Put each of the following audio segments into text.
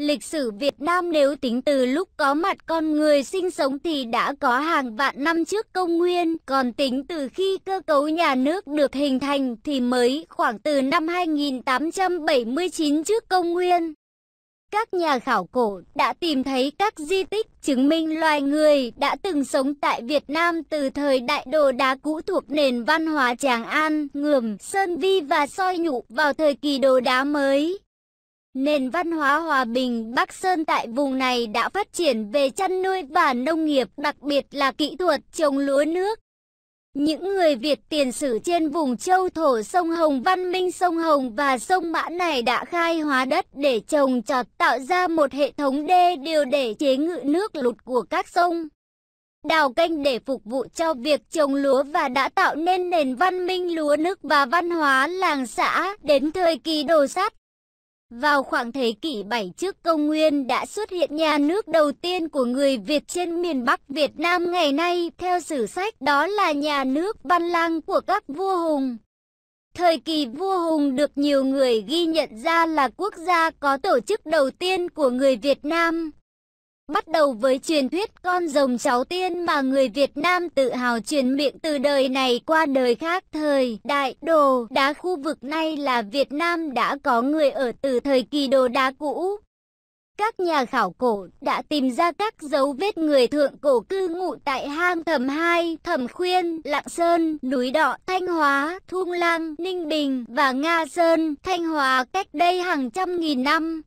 Lịch sử Việt Nam nếu tính từ lúc có mặt con người sinh sống thì đã có hàng vạn năm trước công nguyên, còn tính từ khi cơ cấu nhà nước được hình thành thì mới khoảng từ năm 2879 trước công nguyên. Các nhà khảo cổ đã tìm thấy các di tích chứng minh loài người đã từng sống tại Việt Nam từ thời đại đồ đá cũ thuộc nền văn hóa Tràng An, Ngườm, Sơn Vi và Soi Nhụ vào thời kỳ đồ đá mới. Nền văn hóa hòa bình Bắc Sơn tại vùng này đã phát triển về chăn nuôi và nông nghiệp, đặc biệt là kỹ thuật trồng lúa nước. Những người Việt tiền sử trên vùng châu thổ sông Hồng văn minh sông Hồng và sông Mã này đã khai hóa đất để trồng trọt tạo ra một hệ thống đê điều để chế ngự nước lụt của các sông. Đào canh để phục vụ cho việc trồng lúa và đã tạo nên nền văn minh lúa nước và văn hóa làng xã. Đến thời kỳ đồ sát vào khoảng thế kỷ 7 trước công nguyên đã xuất hiện nhà nước đầu tiên của người Việt trên miền Bắc Việt Nam ngày nay, theo sử sách đó là nhà nước Văn Lang của các vua hùng. Thời kỳ vua hùng được nhiều người ghi nhận ra là quốc gia có tổ chức đầu tiên của người Việt Nam. Bắt đầu với truyền thuyết con rồng cháu tiên mà người Việt Nam tự hào truyền miệng từ đời này qua đời khác thời đại đồ đá khu vực này là Việt Nam đã có người ở từ thời kỳ đồ đá cũ. Các nhà khảo cổ đã tìm ra các dấu vết người thượng cổ cư ngụ tại hang Thẩm Hai, Thẩm Khuyên, Lạng Sơn, Núi Đọ, Thanh Hóa, Thung Lăng, Ninh Bình và Nga Sơn, Thanh Hóa cách đây hàng trăm nghìn năm.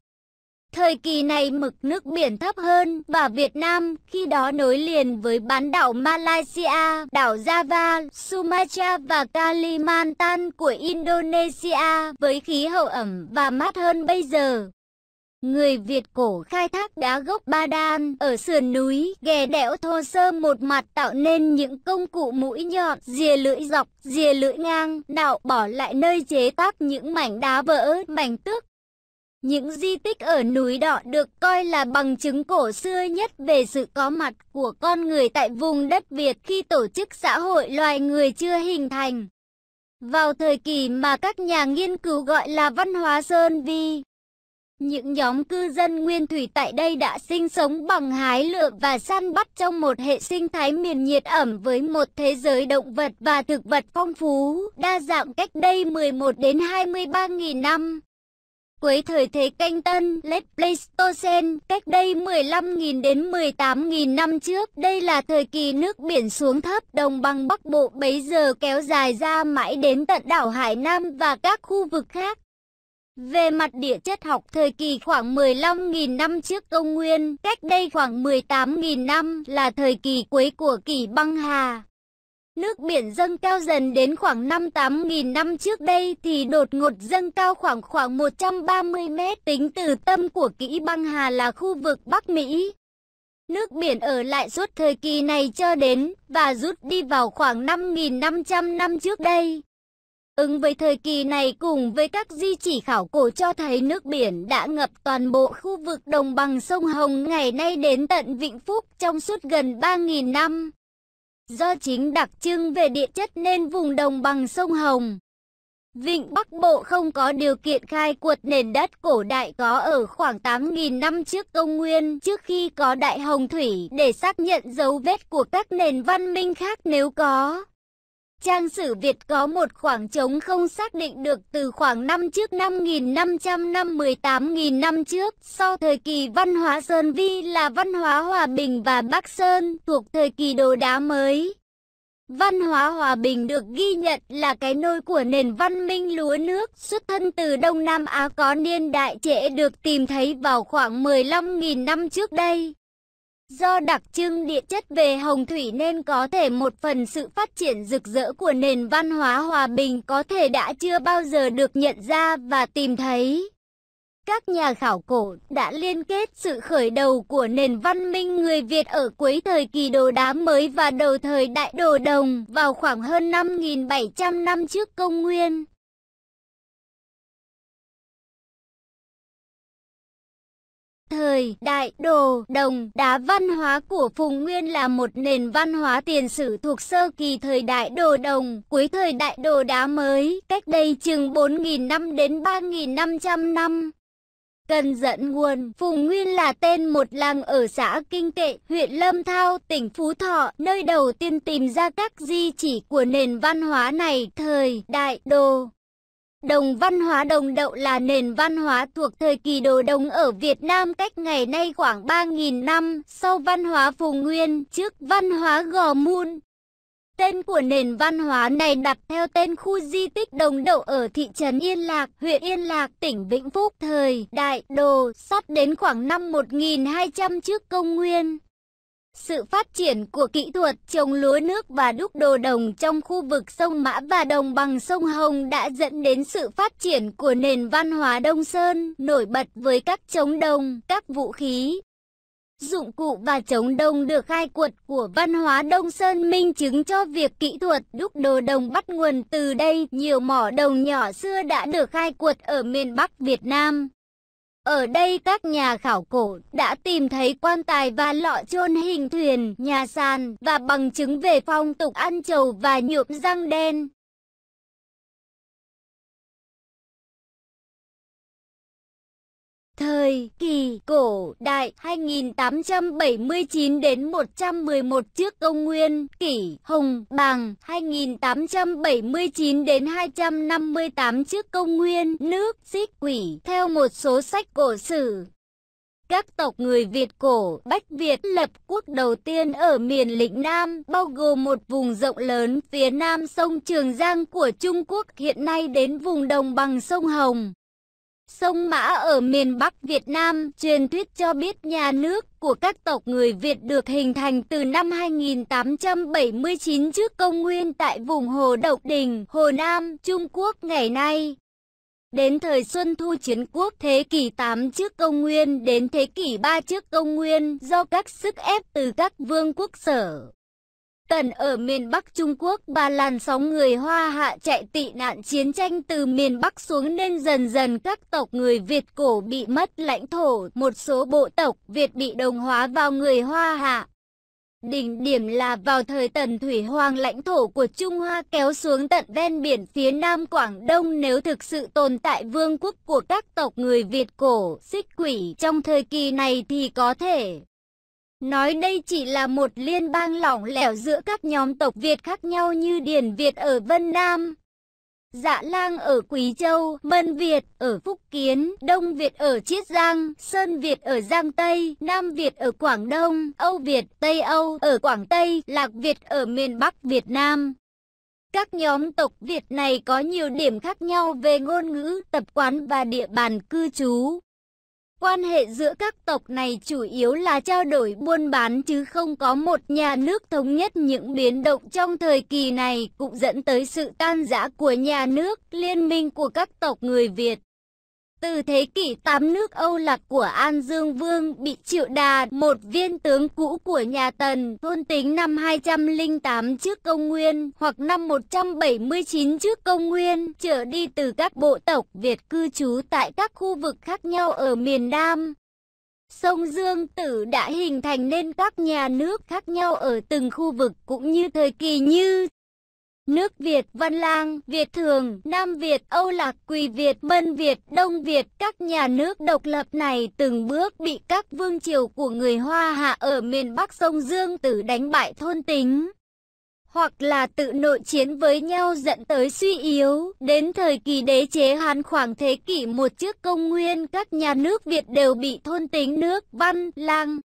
Thời kỳ này mực nước biển thấp hơn và Việt Nam khi đó nối liền với bán đảo Malaysia, đảo Java, Sumatra và Kalimantan của Indonesia với khí hậu ẩm và mát hơn bây giờ. Người Việt cổ khai thác đá gốc Badan ở sườn núi, ghè đẽo thô sơ một mặt tạo nên những công cụ mũi nhọn, rìa lưỡi dọc, rìa lưỡi ngang, đạo bỏ lại nơi chế tác những mảnh đá vỡ, mảnh tước những di tích ở núi đỏ được coi là bằng chứng cổ xưa nhất về sự có mặt của con người tại vùng đất Việt khi tổ chức xã hội loài người chưa hình thành. Vào thời kỳ mà các nhà nghiên cứu gọi là văn hóa Sơn Vi, những nhóm cư dân nguyên thủy tại đây đã sinh sống bằng hái lựa và săn bắt trong một hệ sinh thái miền nhiệt ẩm với một thế giới động vật và thực vật phong phú, đa dạng cách đây 11 đến 23.000 năm. Cuối thời thế canh tân, Late Pleistocene, cách đây 15.000 đến 18.000 năm trước, đây là thời kỳ nước biển xuống thấp, đồng bằng Bắc Bộ bấy giờ kéo dài ra mãi đến tận đảo Hải Nam và các khu vực khác. Về mặt địa chất học thời kỳ khoảng 15.000 năm trước công nguyên, cách đây khoảng 18.000 năm là thời kỳ cuối của kỷ băng hà. Nước biển dâng cao dần đến khoảng 58.000 năm trước đây thì đột ngột dâng cao khoảng khoảng 130 mét tính từ tâm của kỹ băng hà là khu vực Bắc Mỹ. Nước biển ở lại suốt thời kỳ này cho đến và rút đi vào khoảng 5.500 năm trước đây. Ứng với thời kỳ này cùng với các di chỉ khảo cổ cho thấy nước biển đã ngập toàn bộ khu vực đồng bằng sông Hồng ngày nay đến tận Vịnh Phúc trong suốt gần 3.000 năm. Do chính đặc trưng về địa chất nên vùng đồng bằng sông Hồng, Vịnh Bắc Bộ không có điều kiện khai quật nền đất cổ đại có ở khoảng 8.000 năm trước công nguyên trước khi có đại hồng thủy để xác nhận dấu vết của các nền văn minh khác nếu có. Trang sử Việt có một khoảng trống không xác định được từ khoảng năm trước 5.500 năm 18.000 năm trước, sau thời kỳ văn hóa Sơn Vi là văn hóa Hòa Bình và Bắc Sơn thuộc thời kỳ đồ đá mới. Văn hóa hòa bình được ghi nhận là cái nôi của nền văn minh lúa nước xuất thân từ Đông Nam Á có niên đại trễ được tìm thấy vào khoảng 15.000 năm trước đây. Do đặc trưng địa chất về hồng thủy nên có thể một phần sự phát triển rực rỡ của nền văn hóa hòa bình có thể đã chưa bao giờ được nhận ra và tìm thấy. Các nhà khảo cổ đã liên kết sự khởi đầu của nền văn minh người Việt ở cuối thời kỳ đồ đá mới và đầu thời đại đồ đồng vào khoảng hơn 5.700 năm trước công nguyên. Thời đại đồ đồng đá văn hóa của Phùng Nguyên là một nền văn hóa tiền sử thuộc sơ kỳ thời đại đồ đồng, cuối thời đại đồ đá mới, cách đây chừng 4.000 năm đến 3.500 năm. Cần dẫn nguồn, Phùng Nguyên là tên một làng ở xã Kinh Kệ, huyện Lâm Thao, tỉnh Phú Thọ, nơi đầu tiên tìm ra các di chỉ của nền văn hóa này thời đại đồ. Đồng văn hóa đồng đậu là nền văn hóa thuộc thời kỳ đồ đồng ở Việt Nam cách ngày nay khoảng 3.000 năm sau văn hóa vùng nguyên trước văn hóa Gò Mun. Tên của nền văn hóa này đặt theo tên khu di tích đồng đậu ở thị trấn Yên Lạc, huyện Yên Lạc, tỉnh Vĩnh Phúc thời Đại Đồ, sắp đến khoảng năm 1200 trước công nguyên. Sự phát triển của kỹ thuật trồng lúa nước và đúc đồ đồng trong khu vực sông Mã và đồng bằng sông Hồng đã dẫn đến sự phát triển của nền văn hóa Đông Sơn, nổi bật với các trống đồng, các vũ khí, dụng cụ và trống đồng được khai quật của văn hóa Đông Sơn minh chứng cho việc kỹ thuật đúc đồ đồng bắt nguồn từ đây. Nhiều mỏ đồng nhỏ xưa đã được khai quật ở miền Bắc Việt Nam. Ở đây các nhà khảo cổ đã tìm thấy quan tài và lọ chôn hình thuyền, nhà sàn và bằng chứng về phong tục ăn trầu và nhuộm răng đen. Thời kỳ cổ đại 2879 đến 111 trước công nguyên, kỷ Hồng bằng 2879 đến 258 trước công nguyên, nước Xích Quỷ theo một số sách cổ sử. Các tộc người Việt cổ Bách Việt lập quốc đầu tiên ở miền lĩnh Nam, bao gồm một vùng rộng lớn phía nam sông Trường Giang của Trung Quốc hiện nay đến vùng đồng bằng sông Hồng. Sông Mã ở miền Bắc Việt Nam truyền thuyết cho biết nhà nước của các tộc người Việt được hình thành từ năm 2879 trước công nguyên tại vùng Hồ Độc Đình, Hồ Nam, Trung Quốc ngày nay. Đến thời Xuân Thu Chiến Quốc thế kỷ 8 trước công nguyên đến thế kỷ 3 trước công nguyên do các sức ép từ các vương quốc sở Tần ở miền Bắc Trung Quốc, và làn sóng người Hoa hạ chạy tị nạn chiến tranh từ miền Bắc xuống nên dần dần các tộc người Việt cổ bị mất lãnh thổ, một số bộ tộc Việt bị đồng hóa vào người Hoa hạ. Đỉnh điểm là vào thời tần thủy hoàng lãnh thổ của Trung Hoa kéo xuống tận ven biển phía nam Quảng Đông nếu thực sự tồn tại vương quốc của các tộc người Việt cổ, xích quỷ trong thời kỳ này thì có thể Nói đây chỉ là một liên bang lỏng lẻo giữa các nhóm tộc Việt khác nhau như Điền Việt ở Vân Nam, Dạ Lang ở Quý Châu, Mân Việt ở Phúc Kiến, Đông Việt ở Chiết Giang, Sơn Việt ở Giang Tây, Nam Việt ở Quảng Đông, Âu Việt, Tây Âu ở Quảng Tây, Lạc Việt ở miền Bắc Việt Nam. Các nhóm tộc Việt này có nhiều điểm khác nhau về ngôn ngữ, tập quán và địa bàn cư trú. Quan hệ giữa các tộc này chủ yếu là trao đổi buôn bán chứ không có một nhà nước thống nhất những biến động trong thời kỳ này cũng dẫn tới sự tan rã của nhà nước, liên minh của các tộc người Việt. Từ thế kỷ 8 nước Âu lạc của An Dương Vương bị triệu đà, một viên tướng cũ của nhà Tần, thôn tính năm 208 trước công nguyên hoặc năm 179 trước công nguyên, trở đi từ các bộ tộc Việt cư trú tại các khu vực khác nhau ở miền Nam. Sông Dương Tử đã hình thành nên các nhà nước khác nhau ở từng khu vực cũng như thời kỳ như Nước Việt, Văn Lang, Việt Thường, Nam Việt, Âu Lạc, Quỳ Việt, Mân Việt, Đông Việt, các nhà nước độc lập này từng bước bị các vương triều của người Hoa Hạ ở miền Bắc sông Dương Tử đánh bại thôn tính. Hoặc là tự nội chiến với nhau dẫn tới suy yếu, đến thời kỳ đế chế Hán khoảng thế kỷ một trước công nguyên các nhà nước Việt đều bị thôn tính nước, văn, lang,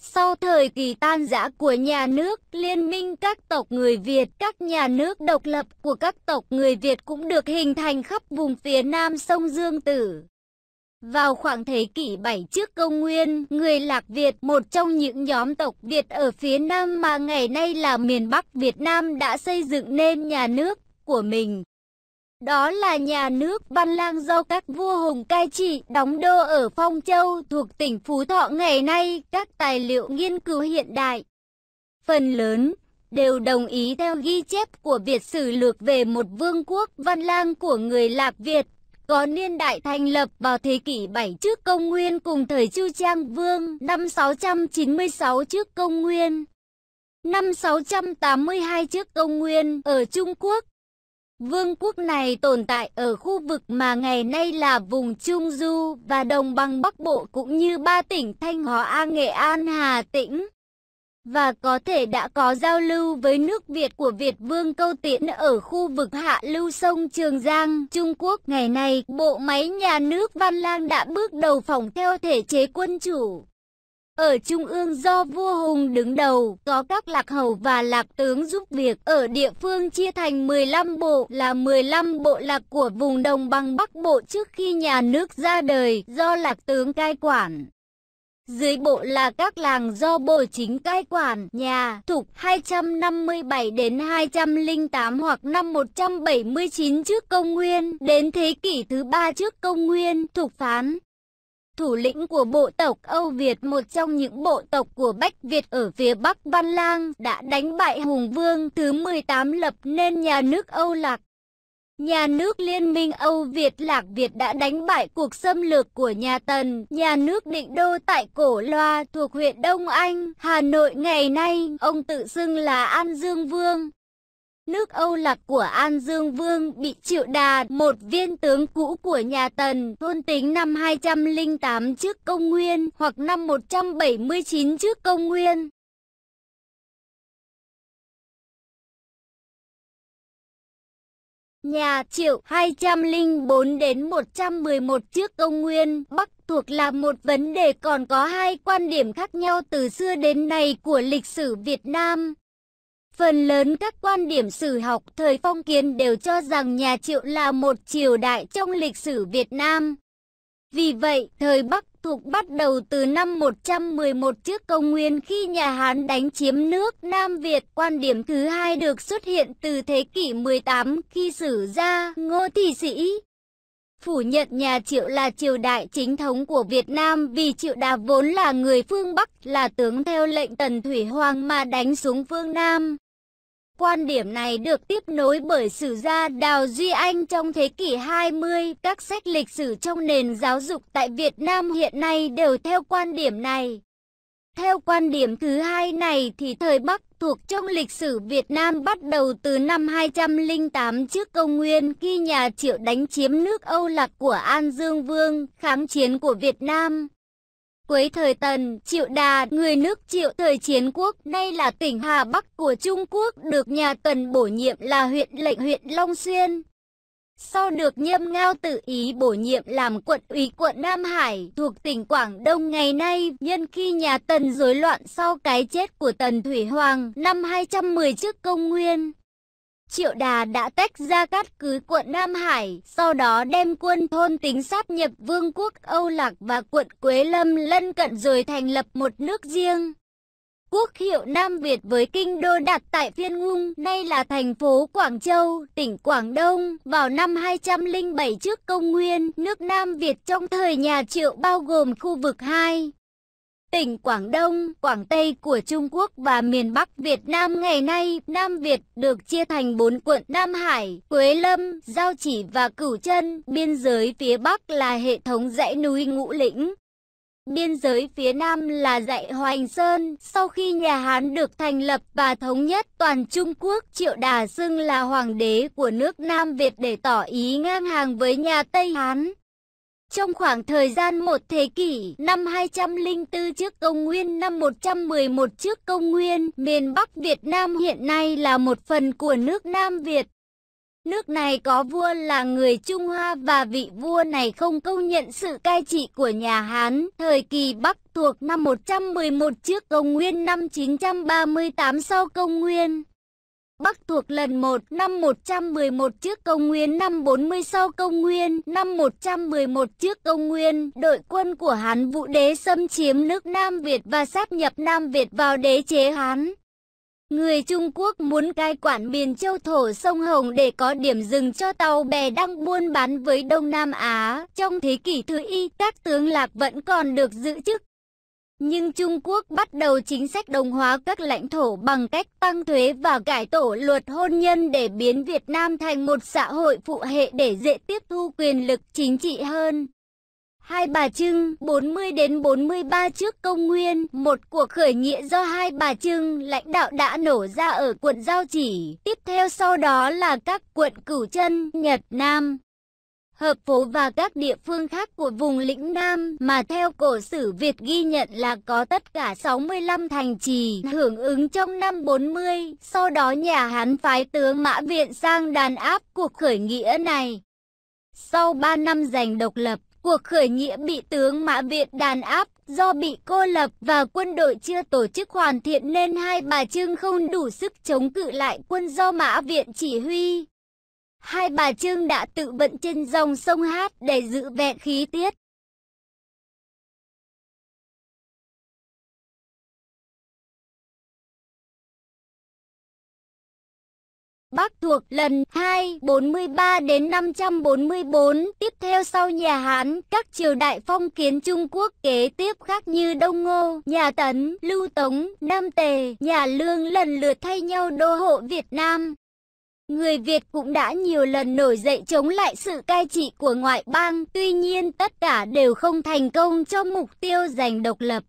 sau thời kỳ tan rã của nhà nước, liên minh các tộc người Việt, các nhà nước độc lập của các tộc người Việt cũng được hình thành khắp vùng phía nam sông Dương Tử. Vào khoảng thế kỷ 7 trước công nguyên, người Lạc Việt, một trong những nhóm tộc Việt ở phía Nam mà ngày nay là miền Bắc Việt Nam đã xây dựng nên nhà nước của mình. Đó là nhà nước Văn Lang do các vua hùng cai trị đóng đô ở Phong Châu thuộc tỉnh Phú Thọ ngày nay các tài liệu nghiên cứu hiện đại. Phần lớn đều đồng ý theo ghi chép của Việt sử lược về một vương quốc Văn Lang của người Lạp Việt có niên đại thành lập vào thế kỷ 7 trước công nguyên cùng thời Chu Trang Vương năm 696 trước công nguyên. Năm 682 trước công nguyên ở Trung Quốc, Vương quốc này tồn tại ở khu vực mà ngày nay là vùng Trung Du và đồng bằng Bắc Bộ cũng như ba tỉnh Thanh Hóa, Nghệ An, Hà Tĩnh. Và có thể đã có giao lưu với nước Việt của Việt Vương Câu Tiễn ở khu vực hạ lưu sông Trường Giang, Trung Quốc. Ngày nay, bộ máy nhà nước Văn Lang đã bước đầu phòng theo thể chế quân chủ. Ở trung ương do vua Hùng đứng đầu, có các lạc hầu và lạc tướng giúp việc. Ở địa phương chia thành 15 bộ là 15 bộ lạc của vùng đồng bằng Bắc Bộ trước khi nhà nước ra đời do lạc tướng cai quản. Dưới bộ là các làng do bộ chính cai quản, nhà, thuộc 257 đến 208 hoặc năm 179 trước công nguyên, đến thế kỷ thứ ba trước công nguyên, thuộc phán, thủ lĩnh của bộ tộc Âu Việt, một trong những bộ tộc của Bách Việt ở phía Bắc Văn Lang, đã đánh bại Hùng Vương thứ 18 lập nên nhà nước Âu Lạc. Nhà nước Liên minh Âu Việt Lạc Việt đã đánh bại cuộc xâm lược của nhà Tần, nhà nước định đô tại Cổ Loa thuộc huyện Đông Anh, Hà Nội ngày nay, ông tự xưng là An Dương Vương nước Âu Lạc của An Dương Vương bị triệu đà, một viên tướng cũ của nhà Tần, thôn tính năm 208 trước công nguyên hoặc năm 179 trước công nguyên. Nhà Triệu 204 đến 111 trước công nguyên, Bắc thuộc là một vấn đề còn có hai quan điểm khác nhau từ xưa đến nay của lịch sử Việt Nam. Phần lớn các quan điểm sử học thời phong kiến đều cho rằng nhà Triệu là một triều đại trong lịch sử Việt Nam. Vì vậy, thời Bắc thuộc bắt đầu từ năm 111 trước công nguyên khi nhà Hán đánh chiếm nước Nam Việt. Quan điểm thứ hai được xuất hiện từ thế kỷ 18 khi sử gia Ngô Thị Sĩ phủ nhận nhà Triệu là triều đại chính thống của Việt Nam vì Triệu Đà vốn là người phương Bắc, là tướng theo lệnh Tần Thủy Hoàng mà đánh xuống phương Nam. Quan điểm này được tiếp nối bởi sử gia Đào Duy Anh trong thế kỷ 20. Các sách lịch sử trong nền giáo dục tại Việt Nam hiện nay đều theo quan điểm này. Theo quan điểm thứ hai này thì thời Bắc thuộc trong lịch sử Việt Nam bắt đầu từ năm 208 trước công nguyên khi nhà Triệu đánh chiếm nước Âu Lạc của An Dương Vương, kháng chiến của Việt Nam. Cuối thời Tần, Triệu Đà, người nước Triệu thời chiến quốc, đây là tỉnh Hà Bắc của Trung Quốc, được nhà Tần bổ nhiệm là huyện lệnh huyện Long Xuyên. Sau được Nhâm Ngao tự ý bổ nhiệm làm quận ủy quận Nam Hải thuộc tỉnh Quảng Đông ngày nay, nhân khi nhà Tần rối loạn sau cái chết của Tần Thủy Hoàng năm 210 trước công nguyên. Triệu Đà đã tách ra cát cứ quận Nam Hải, sau đó đem quân thôn tính sát nhập vương quốc Âu Lạc và quận Quế Lâm lân cận rồi thành lập một nước riêng. Quốc hiệu Nam Việt với kinh đô đặt tại Phiên Ngung, nay là thành phố Quảng Châu, tỉnh Quảng Đông, vào năm 207 trước công nguyên, nước Nam Việt trong thời nhà Triệu bao gồm khu vực 2, Tỉnh Quảng Đông, Quảng Tây của Trung Quốc và miền Bắc Việt Nam ngày nay, Nam Việt được chia thành 4 quận Nam Hải, Quế Lâm, Giao Chỉ và Cửu Chân. Biên giới phía Bắc là hệ thống dãy núi Ngũ Lĩnh. Biên giới phía Nam là dãy Hoành Sơn. Sau khi nhà Hán được thành lập và thống nhất toàn Trung Quốc, Triệu Đà xưng là hoàng đế của nước Nam Việt để tỏ ý ngang hàng với nhà Tây Hán. Trong khoảng thời gian một thế kỷ, năm 204 trước công nguyên, năm 111 trước công nguyên, miền Bắc Việt Nam hiện nay là một phần của nước Nam Việt. Nước này có vua là người Trung Hoa và vị vua này không công nhận sự cai trị của nhà Hán. Thời kỳ Bắc thuộc năm 111 trước công nguyên năm 938 sau công nguyên. Bắc thuộc lần 1 năm 111 trước công nguyên năm 40 sau công nguyên năm 111 trước công nguyên đội quân của Hán Vũ Đế xâm chiếm nước Nam Việt và sáp nhập Nam Việt vào đế chế Hán. Người Trung Quốc muốn cai quản miền châu thổ sông Hồng để có điểm dừng cho tàu bè đang buôn bán với Đông Nam Á. Trong thế kỷ thứ y, các tướng lạc vẫn còn được giữ chức nhưng Trung Quốc bắt đầu chính sách đồng hóa các lãnh thổ bằng cách tăng thuế và cải tổ luật hôn nhân để biến Việt Nam thành một xã hội phụ hệ để dễ tiếp thu quyền lực chính trị hơn. Hai Bà Trưng 40 đến 43 trước công nguyên, một cuộc khởi nghĩa do Hai Bà Trưng lãnh đạo đã nổ ra ở quận Giao Chỉ, tiếp theo sau đó là các quận Cửu Chân, Nhật Nam hợp phố và các địa phương khác của vùng lĩnh Nam mà theo cổ sử Việt ghi nhận là có tất cả 65 thành trì hưởng ứng trong năm 40. Sau đó nhà Hán phái tướng Mã Viện sang đàn áp cuộc khởi nghĩa này. Sau 3 năm giành độc lập, cuộc khởi nghĩa bị tướng Mã Viện đàn áp do bị cô lập và quân đội chưa tổ chức hoàn thiện nên hai bà Trưng không đủ sức chống cự lại quân do Mã Viện chỉ huy. Hai bà Trưng đã tự vận trên dòng sông Hát để giữ vẹn khí tiết. Bắc thuộc lần 2 43 đến 544 tiếp theo sau nhà Hán, các triều đại phong kiến Trung Quốc kế tiếp khác như Đông Ngô, nhà Tấn, Lưu Tống, Nam Tề, nhà Lương lần lượt thay nhau đô hộ Việt Nam người Việt cũng đã nhiều lần nổi dậy chống lại sự cai trị của ngoại bang, tuy nhiên tất cả đều không thành công cho mục tiêu giành độc lập.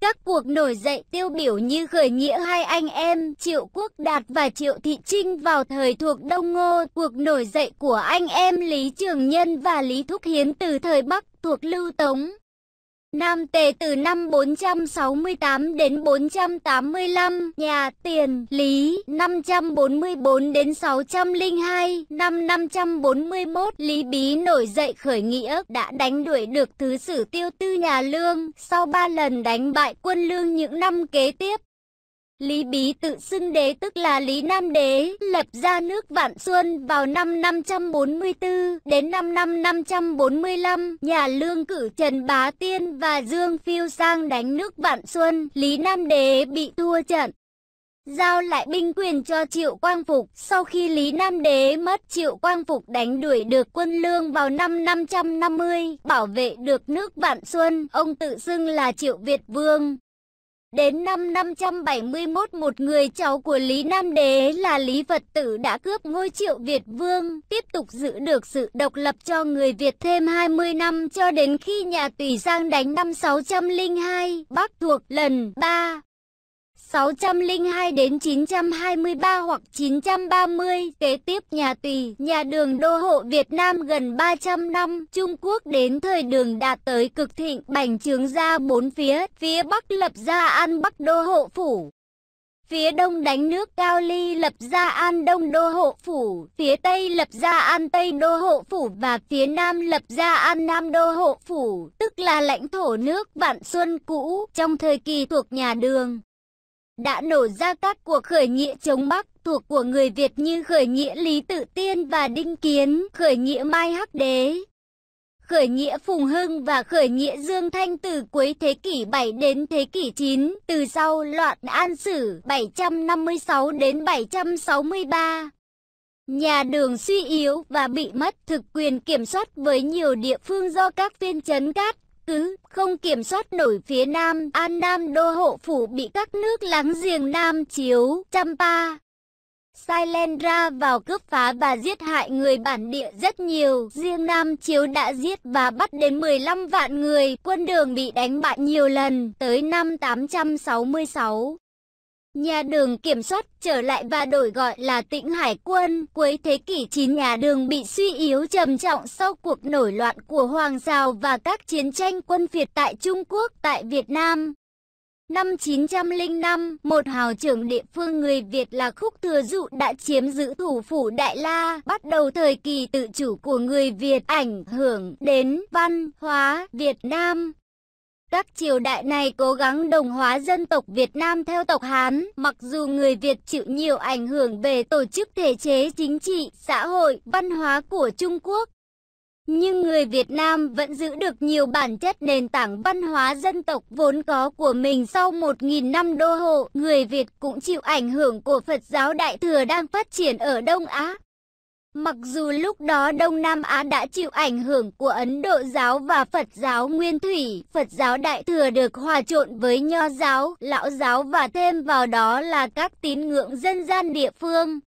Các cuộc nổi dậy tiêu biểu như khởi nghĩa hai anh em Triệu Quốc Đạt và Triệu Thị Trinh vào thời thuộc Đông Ngô, cuộc nổi dậy của anh em Lý Trường Nhân và Lý Thúc Hiến từ thời Bắc thuộc Lưu Tống, Nam Tề từ năm 468 đến 485, nhà Tiền, Lý 544 đến 602, năm 541 Lý Bí nổi dậy khởi nghĩa đã đánh đuổi được thứ sử tiêu tư nhà Lương sau ba lần đánh bại quân Lương những năm kế tiếp. Lý Bí tự xưng đế tức là Lý Nam Đế, lập ra nước Vạn Xuân vào năm 544 đến năm 545, nhà lương cử Trần Bá Tiên và Dương Phiêu sang đánh nước Vạn Xuân, Lý Nam Đế bị thua trận. Giao lại binh quyền cho Triệu Quang Phục, sau khi Lý Nam Đế mất Triệu Quang Phục đánh đuổi được quân lương vào năm 550, bảo vệ được nước Vạn Xuân, ông tự xưng là Triệu Việt Vương. Đến năm 571 một người cháu của Lý Nam Đế là Lý Phật Tử đã cướp ngôi triệu Việt Vương, tiếp tục giữ được sự độc lập cho người Việt thêm 20 năm cho đến khi nhà Tùy Giang đánh năm 602, Bắc thuộc lần 3, 602 đến 923 hoặc 930, kế tiếp nhà Tùy, nhà đường đô hộ Việt Nam gần 300 năm, Trung Quốc đến thời đường đạt tới cực thịnh, bành trướng ra bốn phía, phía Bắc lập ra An Bắc đô hộ phủ. Phía đông đánh nước Cao Ly lập ra An Đông Đô Hộ Phủ, phía tây lập ra An Tây Đô Hộ Phủ và phía nam lập ra An Nam Đô Hộ Phủ, tức là lãnh thổ nước Vạn Xuân cũ trong thời kỳ thuộc nhà đường đã nổ ra các cuộc khởi nghĩa chống Bắc thuộc của người Việt như khởi nghĩa Lý Tự Tiên và Đinh Kiến, khởi nghĩa Mai Hắc Đế, khởi nghĩa Phùng Hưng và khởi nghĩa Dương Thanh từ cuối thế kỷ 7 đến thế kỷ 9, từ sau loạn An Sử 756 đến 763. Nhà đường suy yếu và bị mất thực quyền kiểm soát với nhiều địa phương do các phiên chấn cát cứ không kiểm soát nổi phía Nam, An Nam đô hộ phủ bị các nước láng giềng Nam Chiếu, Champa, Silendra vào cướp phá và giết hại người bản địa rất nhiều. Riêng Nam Chiếu đã giết và bắt đến 15 vạn người. Quân đường bị đánh bại nhiều lần, tới năm 866. Nhà đường kiểm soát trở lại và đổi gọi là Tĩnh Hải quân. Cuối thế kỷ 9 nhà đường bị suy yếu trầm trọng sau cuộc nổi loạn của Hoàng Giao và các chiến tranh quân Việt tại Trung Quốc, tại Việt Nam. Năm 905, một hào trưởng địa phương người Việt là Khúc Thừa Dụ đã chiếm giữ thủ phủ Đại La, bắt đầu thời kỳ tự chủ của người Việt ảnh hưởng đến văn hóa Việt Nam. Các triều đại này cố gắng đồng hóa dân tộc Việt Nam theo tộc Hán, mặc dù người Việt chịu nhiều ảnh hưởng về tổ chức thể chế chính trị, xã hội, văn hóa của Trung Quốc. Nhưng người Việt Nam vẫn giữ được nhiều bản chất nền tảng văn hóa dân tộc vốn có của mình sau 1.000 năm đô hộ. Người Việt cũng chịu ảnh hưởng của Phật giáo Đại Thừa đang phát triển ở Đông Á. Mặc dù lúc đó Đông Nam Á đã chịu ảnh hưởng của Ấn Độ giáo và Phật giáo Nguyên Thủy, Phật giáo Đại Thừa được hòa trộn với Nho giáo, Lão giáo và thêm vào đó là các tín ngưỡng dân gian địa phương,